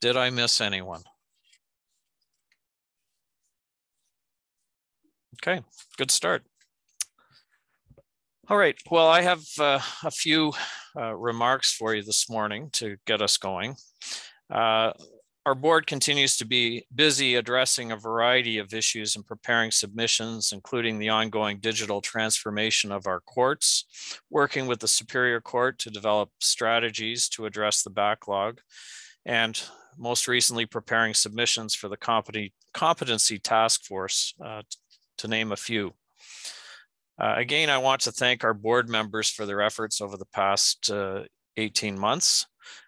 Did I miss anyone? Okay, good start. All right, well, I have uh, a few uh, remarks for you this morning to get us going. Uh, our board continues to be busy addressing a variety of issues and preparing submissions, including the ongoing digital transformation of our courts, working with the Superior Court to develop strategies to address the backlog, and most recently preparing submissions for the company, competency task force, uh, to name a few. Uh, again, I want to thank our board members for their efforts over the past uh, 18 months,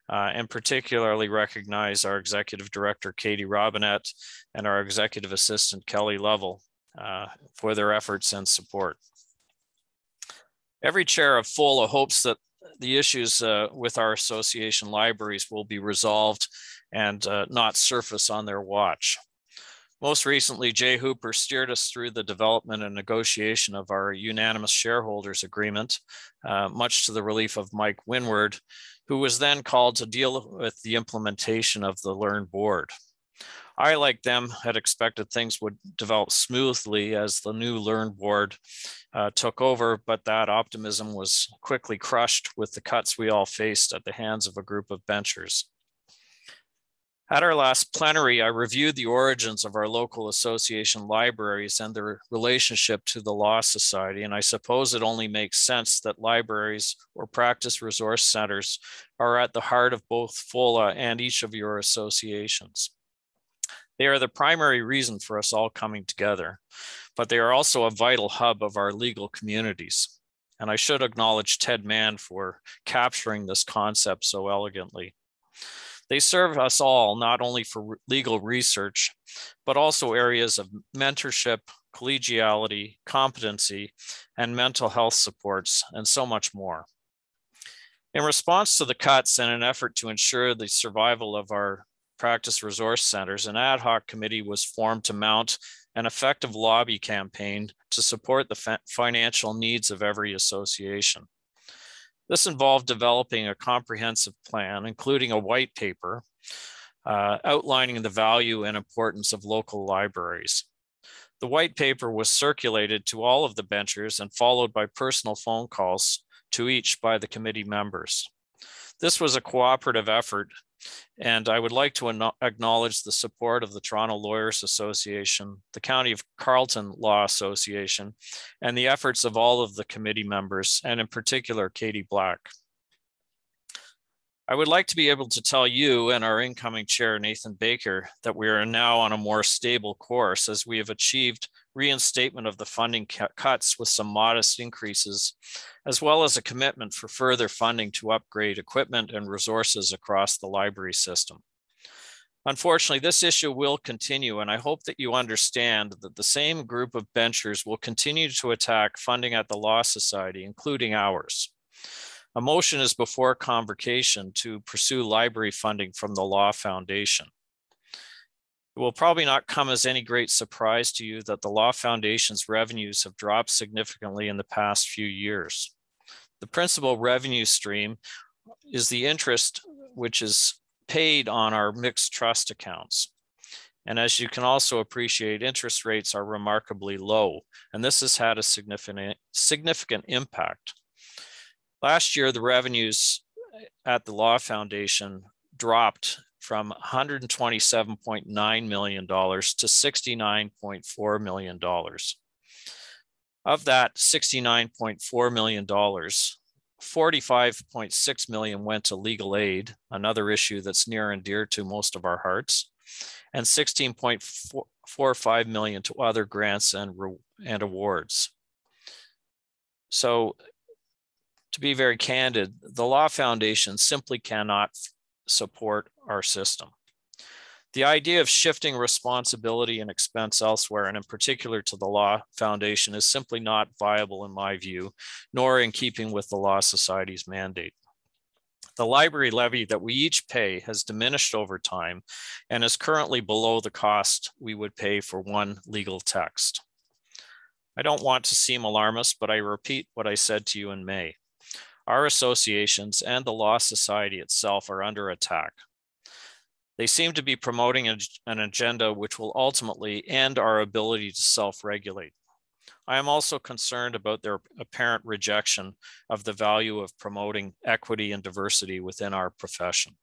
uh, and particularly recognize our executive director, Katie Robinette, and our executive assistant, Kelly Lovell, uh, for their efforts and support. Every chair of FOLA hopes that the issues uh, with our association libraries will be resolved and uh, not surface on their watch. Most recently, Jay Hooper steered us through the development and negotiation of our unanimous shareholders agreement, uh, much to the relief of Mike Winward, who was then called to deal with the implementation of the Learn board. I, like them, had expected things would develop smoothly as the new Learn board uh, took over, but that optimism was quickly crushed with the cuts we all faced at the hands of a group of benchers. At our last plenary, I reviewed the origins of our local association libraries and their relationship to the Law Society, and I suppose it only makes sense that libraries or practice resource centers are at the heart of both FOLA and each of your associations. They are the primary reason for us all coming together, but they are also a vital hub of our legal communities. And I should acknowledge Ted Mann for capturing this concept so elegantly. They serve us all not only for legal research, but also areas of mentorship, collegiality, competency, and mental health supports, and so much more. In response to the cuts and an effort to ensure the survival of our practice resource centers, an ad hoc committee was formed to mount an effective lobby campaign to support the financial needs of every association. This involved developing a comprehensive plan, including a white paper uh, outlining the value and importance of local libraries. The white paper was circulated to all of the benchers and followed by personal phone calls to each by the committee members. This was a cooperative effort, and I would like to acknowledge the support of the Toronto Lawyers Association, the County of Carleton Law Association, and the efforts of all of the committee members, and in particular, Katie Black. I would like to be able to tell you and our incoming chair, Nathan Baker, that we are now on a more stable course as we have achieved reinstatement of the funding cuts with some modest increases, as well as a commitment for further funding to upgrade equipment and resources across the library system. Unfortunately, this issue will continue, and I hope that you understand that the same group of benchers will continue to attack funding at the Law Society, including ours. A motion is before convocation to pursue library funding from the Law Foundation. It will probably not come as any great surprise to you that the Law Foundation's revenues have dropped significantly in the past few years. The principal revenue stream is the interest which is paid on our mixed trust accounts. And as you can also appreciate, interest rates are remarkably low, and this has had a significant, significant impact. Last year, the revenues at the Law Foundation dropped from $127.9 million to $69.4 million. Of that $69.4 million, 45.6 million went to legal aid, another issue that's near and dear to most of our hearts, and 16.45 million to other grants and, and awards. So to be very candid, the Law Foundation simply cannot support our system. The idea of shifting responsibility and expense elsewhere, and in particular to the Law Foundation, is simply not viable in my view, nor in keeping with the Law Society's mandate. The library levy that we each pay has diminished over time and is currently below the cost we would pay for one legal text. I don't want to seem alarmist, but I repeat what I said to you in May our associations and the Law Society itself are under attack. They seem to be promoting an agenda which will ultimately end our ability to self regulate. I am also concerned about their apparent rejection of the value of promoting equity and diversity within our profession.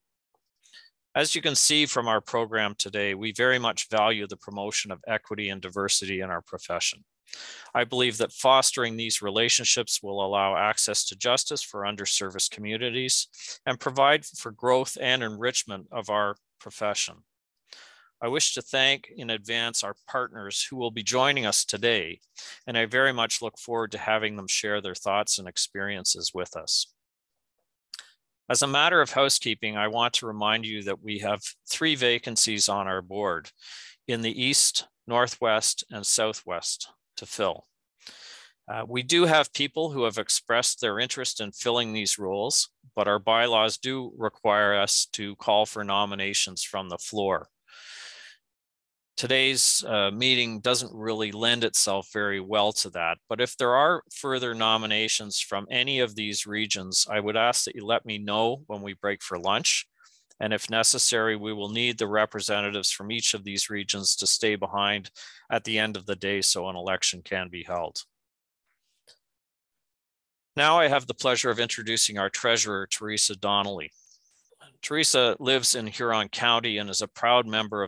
As you can see from our program today, we very much value the promotion of equity and diversity in our profession. I believe that fostering these relationships will allow access to justice for underserved communities and provide for growth and enrichment of our profession. I wish to thank in advance our partners who will be joining us today, and I very much look forward to having them share their thoughts and experiences with us. As a matter of housekeeping, I want to remind you that we have three vacancies on our board in the East, Northwest, and Southwest to fill. Uh, we do have people who have expressed their interest in filling these roles, but our bylaws do require us to call for nominations from the floor today's uh, meeting doesn't really lend itself very well to that. But if there are further nominations from any of these regions, I would ask that you let me know when we break for lunch. And if necessary, we will need the representatives from each of these regions to stay behind at the end of the day so an election can be held. Now I have the pleasure of introducing our treasurer, Teresa Donnelly. Teresa lives in Huron County and is a proud member of